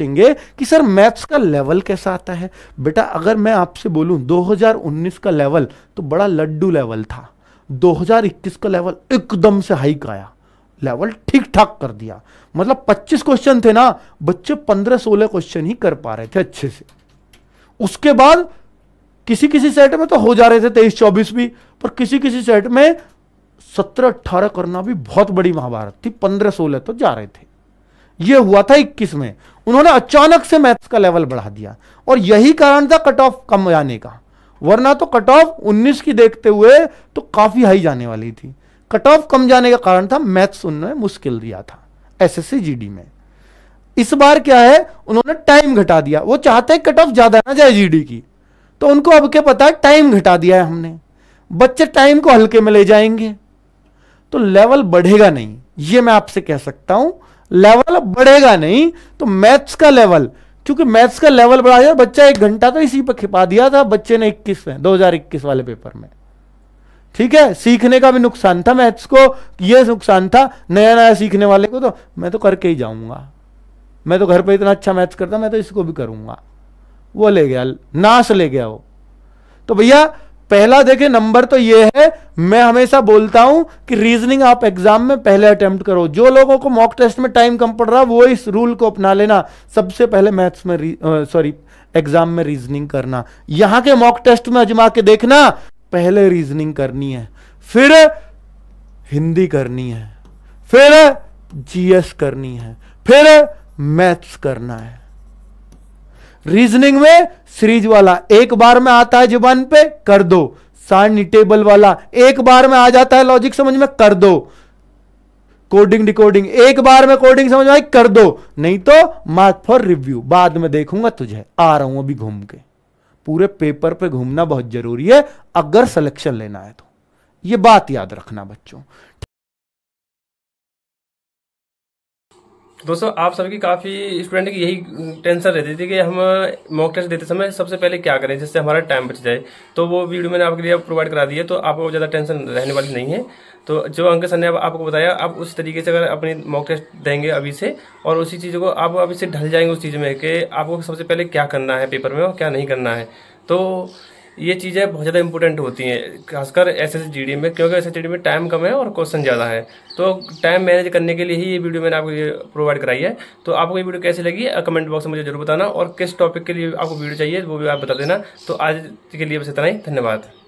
पूछेंगे कि sir maths का लेवल कैसा आता है बेटा अगर मैं आपसे बोलूं 2019 का लेवल तो बड़ा लड्डू लेवल था 2021 का लेवल एकदम से हाइक आया लेवल ठीक ठाक कर दिया मतलब 25 क्वेश्चन थे ना बच्चे 15-16 क्वेश्चन ही कर पा रहे थे अच्छे से उसके बाद किसी किसी सेट में तो हो जा रहे थे तेईस चौबीस भी पर किसी किसी सेट में सत्रह अट्ठारह करना भी बहुत बड़ी महाभारत थी पंद्रह सोलह तो जा रहे थे यह हुआ था इक्कीस में उन्होंने अचानक से मैथ्स का लेवल बढ़ा दिया और यही कारण था कट ऑफ कम जाने का वरना तो कट ऑफ उन्नीस की देखते हुए तो काफी हाई जाने वाली थी कट ऑफ कम जाने का कारण था मैथ्स उन्होंने मुश्किल दिया था एस एस में इस बार क्या है उन्होंने टाइम घटा दिया वो चाहते हैं कट ऑफ ज्यादा ना जाए जी की तो उनको अब क्या पता है टाइम घटा दिया है हमने बच्चे टाइम को हल्के में ले जाएंगे तो लेवल बढ़ेगा नहीं ये मैं आपसे कह सकता हूं लेवल बढ़ेगा नहीं तो मैथ्स का लेवल क्योंकि मैथ्स का लेवल बढ़ा दिया बच्चा एक घंटा तो इसी पर खिपा दिया था बच्चे ने इक्कीस में 2021 वाले पेपर में ठीक है सीखने का भी नुकसान था मैथ्स को ये नुकसान था नया नया सीखने वाले को तो मैं तो करके ही जाऊंगा मैं तो घर पे इतना अच्छा मैथ्स करता मैं तो इसको भी करूंगा वो ले गया नाश ले गया वो तो भैया पहला देखे नंबर तो ये है मैं हमेशा बोलता हूं कि रीजनिंग आप एग्जाम में पहले अटेम्प्ट करो जो लोगों को मॉक टेस्ट में टाइम कम पड़ रहा वो इस रूल को अपना लेना सबसे पहले मैथ्स में सॉरी एग्जाम में रीजनिंग करना यहां के मॉक टेस्ट में अजमा के देखना पहले रीजनिंग करनी है फिर हिंदी करनी है फिर जीएस करनी है फिर मैथ्स करना है रीजनिंग में सीरीज वाला एक बार में आता है जुबान पे कर दो सारणी टेबल वाला एक बार में आ जाता है लॉजिक समझ में कर दो कोडिंग डिकोडिंग एक बार में कोडिंग समझ में कर दो नहीं तो मार्क फॉर रिव्यू बाद में देखूंगा तुझे आ रहा हूं अभी घूम के पूरे पेपर पे घूमना बहुत जरूरी है अगर सिलेक्शन लेना है तो ये बात याद रखना बच्चों दोस्तों आप सभी की काफ़ी स्टूडेंट की यही टेंशन रहती थी कि हम मॉक टेस्ट देते समय सबसे पहले क्या करें जिससे हमारा टाइम बच जाए तो वो वीडियो मैंने आपके लिए प्रोवाइड करा दी है तो आपको ज़्यादा टेंशन रहने वाली नहीं है तो जो अंक सर ने आप, आपको बताया आप उस तरीके से अगर अपनी मॉक टेस्ट देंगे अभी से और उसी चीज़ को आप अभी से ढल जाएंगे उस चीज़ में कि आपको सबसे पहले क्या करना है पेपर में और क्या नहीं करना है तो ये चीज़ें बहुत ज़्यादा इंपॉर्टेंट होती हैं खासकर एस एस जी डी में क्योंकि एस एस जी डी में टाइम कम है और क्वेश्चन ज़्यादा है तो टाइम मैनेज करने के लिए ही ये वीडियो मैंने आपको ये प्रोवाइड कराई है तो आपको ये वीडियो कैसी लगी कमेंट बॉक्स में मुझे जरूर बताना और किस टॉपिक के लिए आपको वीडियो चाहिए वो भी आप बता देना तो आज के लिए बस इतना ही धन्यवाद